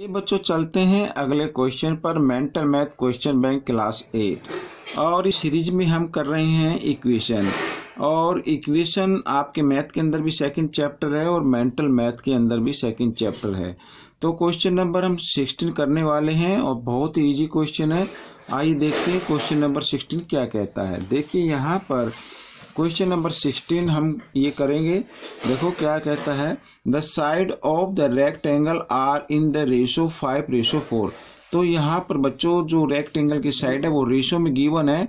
ये बच्चों चलते हैं अगले क्वेश्चन पर mental math question bank class eight और इस सीरीज में हम कर रहे हैं इक्वेशन और इक्वेशन आपके मैथ के अंदर भी सेकंड चैप्टर है और मेंटल मैथ के अंदर भी सेकंड चैप्टर है तो क्वेश्चन नंबर हम सिक्सटीन करने वाले हैं और बहुत ही ईजी क्वेश्चन है आइए देखते हैं क्वेश्चन नंबर सिक्सटीन क्या कहता है देखिए यहाँ पर क्वेश्चन नंबर सिक्सटीन हम ये करेंगे देखो क्या कहता है the side of the rectangle are in the ratio five ratio four तो यहाँ पर बच्चों जो रेक्टेंगल की साइड है वो रेशो में गिवन है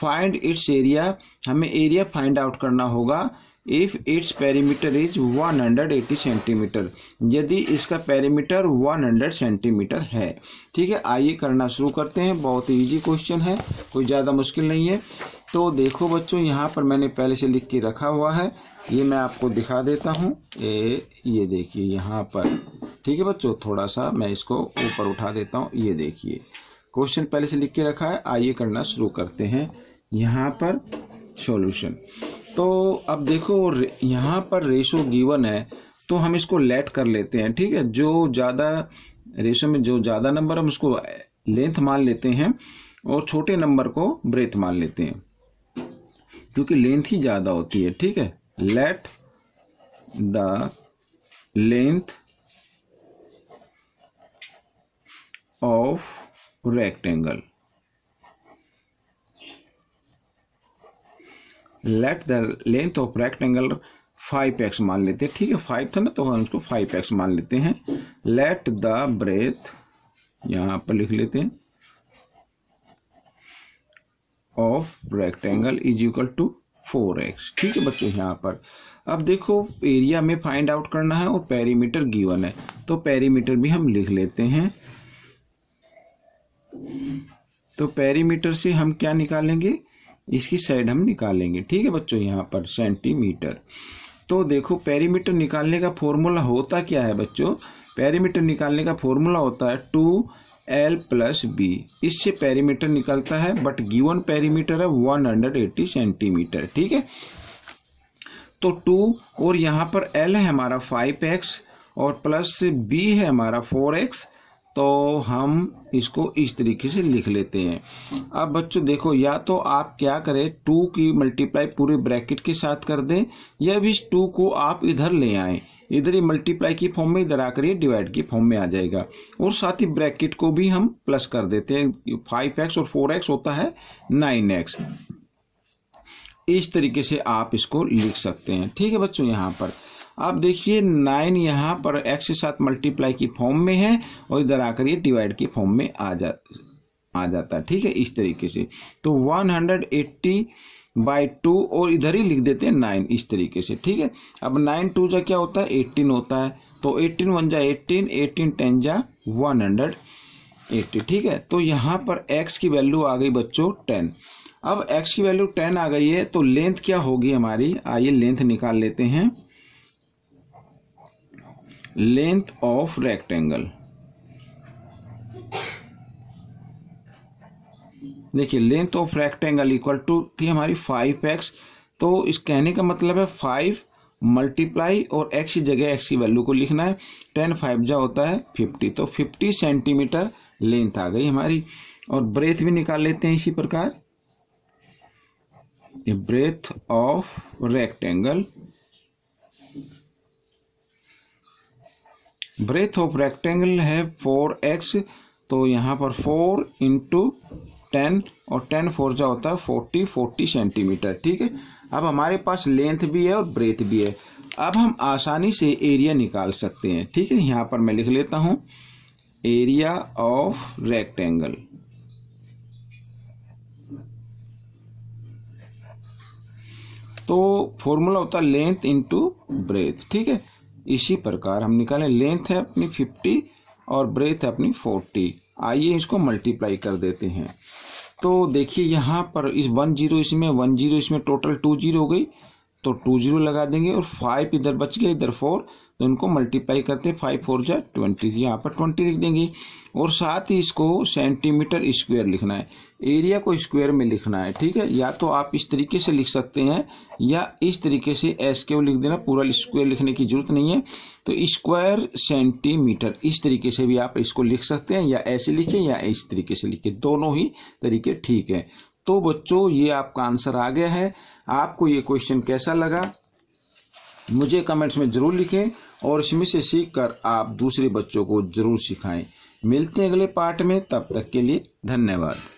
फाइंड इट्स एरिया हमें एरिया फाइंड आउट करना होगा if its perimeter is 180 centimetre यदि इसका पेरीमीटर 100 सेंटीमीटर है ठीक है आइए करना शुरू करते हैं बहुत ईजी क्वेश्चन है कोई ज़्यादा मुश्किल नहीं है तो देखो बच्चों यहाँ पर मैंने पहले से लिख के रखा हुआ है ये मैं आपको दिखा देता हूँ ये ये देखिए यहाँ पर ठीक है बच्चों थोड़ा सा मैं इसको ऊपर उठा देता हूँ ये देखिए क्वेश्चन पहले से लिख के रखा है आइए करना शुरू करते हैं यहाँ पर सॉल्यूशन तो अब देखो यहाँ पर रेशो गिवन है तो हम इसको लेट कर लेते हैं ठीक है जो ज़्यादा रेशो में जो ज़्यादा नंबर हम उसको लेंथ मान लेते हैं और छोटे नंबर को ब्रेथ मान लेते हैं क्योंकि लेंथ ही ज़्यादा होती है ठीक है let the length of rectangle let the length of rectangle five x मान लेते हैं ठीक है फाइव था ना तो हम उसको फाइव एक्स मान लेते हैं लेट द ब्रेथ यहां पर लिख लेते हैं of rectangle is equal to four x ठीक है बच्चों यहां पर अब देखो एरिया में फाइंड आउट करना है और पेरीमीटर गिवन है तो पेरीमीटर भी हम लिख लेते हैं तो पेरीमीटर से हम क्या निकालेंगे इसकी साइड हम निकालेंगे ठीक है बच्चों यहाँ पर सेंटीमीटर तो देखो पेरीमीटर निकालने का फॉर्मूला होता क्या है बच्चों पेरीमीटर निकालने का फॉर्मूला होता है टू एल प्लस बी इससे पेरीमीटर निकलता है बट गिवन पेरीमीटर है वन हंड्रेड एट्टी सेंटीमीटर ठीक है तो टू और यहाँ पर एल है हमारा फाइव एक्स और प्लस बी है हमारा फोर एक्स तो हम इसको इस तरीके से लिख लेते हैं अब बच्चों देखो या तो आप क्या करें टू की मल्टीप्लाई पूरे ब्रैकेट के साथ कर दें या भी इस टू को आप इधर ले आएं इधर ही मल्टीप्लाई की फॉर्म में इधर आकर ये डिवाइड की फॉर्म में आ जाएगा और साथ ही ब्रैकेट को भी हम प्लस कर देते हैं फाइव एक्स और फोर एक्स होता है नाइन एक्स इस तरीके से आप इसको लिख सकते हैं ठीक है बच्चों यहाँ पर आप देखिए नाइन यहाँ पर एक्स के साथ मल्टीप्लाई की फॉर्म में है और इधर आकर ये डिवाइड की फॉर्म में आ जा आ जाता है ठीक है इस तरीके से तो 180 हंड्रेड एट्टी बाई टू और इधर ही लिख देते हैं नाइन इस तरीके से ठीक है अब नाइन टू जा क्या होता है एट्टीन होता है तो एट्टीन वन जा एट्टीन एट्टीन टेन जा वन हंड्रेड एट्टी ठीक है तो यहाँ पर एक्स की वैल्यू आ गई बच्चों टेन अब एक्स की वैल्यू टेन आ गई है तो लेंथ क्या होगी हमारी आइए लेंथ निकाल लेते हैं लेंथ ऑफ रेक्टेंगल देखिए length of rectangle equal to थी हमारी फाइव एक्स तो इस कहने का मतलब है फाइव मल्टीप्लाई और एक्स की जगह एक्स की वैल्यू को लिखना है टेन फाइव जा होता है फिफ्टी तो फिफ्टी सेंटीमीटर लेंथ आ गई हमारी और ब्रेथ भी निकाल लेते हैं इसी प्रकार breadth of rectangle breadth of rectangle है फोर एक्स तो यहाँ पर फोर इंटू टेन और टेन फोर जो होता है फोर्टी फोर्टी सेंटीमीटर ठीक है अब हमारे पास लेंथ भी है और ब्रेथ भी है अब हम आसानी से एरिया निकाल सकते हैं ठीक है यहाँ पर मैं लिख लेता हूँ एरिया ऑफ रेक्टेंगल तो फॉर्मूला होता है लेंथ इंटू ब्रेथ ठीक है इसी प्रकार हम निकालें लेंथ है अपनी फिफ्टी और ब्रेथ है अपनी फोर्टी आइए इसको मल्टीप्लाई कर देते हैं तो देखिए यहाँ पर इस वन जीरो इसमें वन जीरो इसमें टोटल टू जीरो हो गई तो टू जीरो लगा देंगे और फाइव इधर बच गया इधर फोर तो इनको मल्टीप्लाई करते हैं फाइव फोर जाए ट्वेंटी यहाँ पर ट्वेंटी लिख देंगे और साथ ही इसको सेंटीमीटर स्क्वायर लिखना है एरिया को स्क्वायर में लिखना है ठीक है या तो आप इस तरीके से लिख सकते हैं या इस तरीके से एस के लिख देना पूरा स्क्वायर लिखने की जरूरत नहीं है तो स्क्वायर सेंटीमीटर इस तरीके से भी आप इसको लिख सकते हैं या ऐसे लिखें या इस तरीके से लिखें दोनों ही तरीके ठीक हैं तो बच्चों ये आपका आंसर आ गया है आपको ये क्वेश्चन कैसा लगा मुझे कमेंट्स में ज़रूर लिखें और इसमें से सीख कर आप दूसरे बच्चों को ज़रूर सिखाएं मिलते हैं अगले पार्ट में तब तक के लिए धन्यवाद